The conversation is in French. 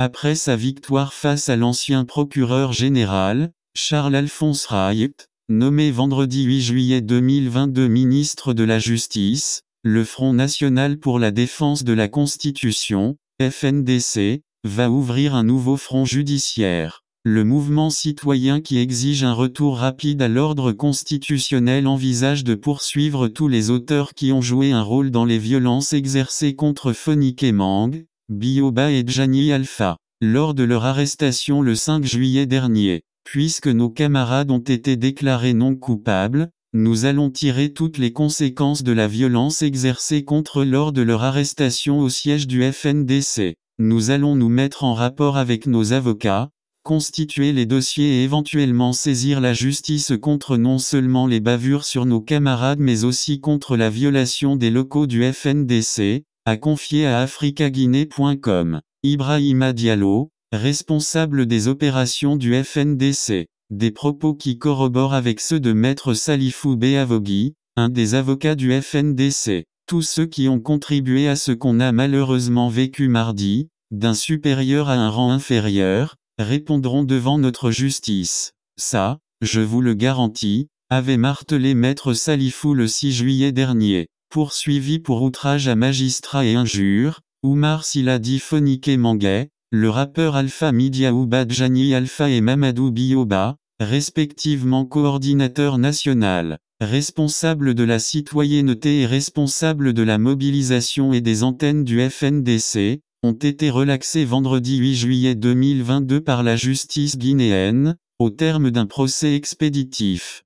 Après sa victoire face à l'ancien procureur général, Charles-Alphonse Raïpt, nommé vendredi 8 juillet 2022 ministre de la Justice, le Front National pour la Défense de la Constitution, FNDC, va ouvrir un nouveau front judiciaire. Le mouvement citoyen qui exige un retour rapide à l'ordre constitutionnel envisage de poursuivre tous les auteurs qui ont joué un rôle dans les violences exercées contre Phonique et Mang, Bioba et Djani Alpha, lors de leur arrestation le 5 juillet dernier. Puisque nos camarades ont été déclarés non coupables, nous allons tirer toutes les conséquences de la violence exercée contre eux lors de leur arrestation au siège du FNDC. Nous allons nous mettre en rapport avec nos avocats, constituer les dossiers et éventuellement saisir la justice contre non seulement les bavures sur nos camarades mais aussi contre la violation des locaux du FNDC, a confié à africaguinée.com. Ibrahima Diallo, responsable des opérations du FNDC. Des propos qui corroborent avec ceux de maître Salifou Beavogui, un des avocats du FNDC. Tous ceux qui ont contribué à ce qu'on a malheureusement vécu mardi, d'un supérieur à un rang inférieur, répondront devant notre justice. Ça, je vous le garantis, avait martelé maître Salifou le 6 juillet dernier poursuivi pour outrage à magistrat et injure, Oumar Siladi Foniké Mangay, le rappeur Alpha media Badjani Alpha et Mamadou Bioba, respectivement coordinateur national, responsable de la citoyenneté et responsable de la mobilisation et des antennes du FNDC, ont été relaxés vendredi 8 juillet 2022 par la justice guinéenne, au terme d'un procès expéditif.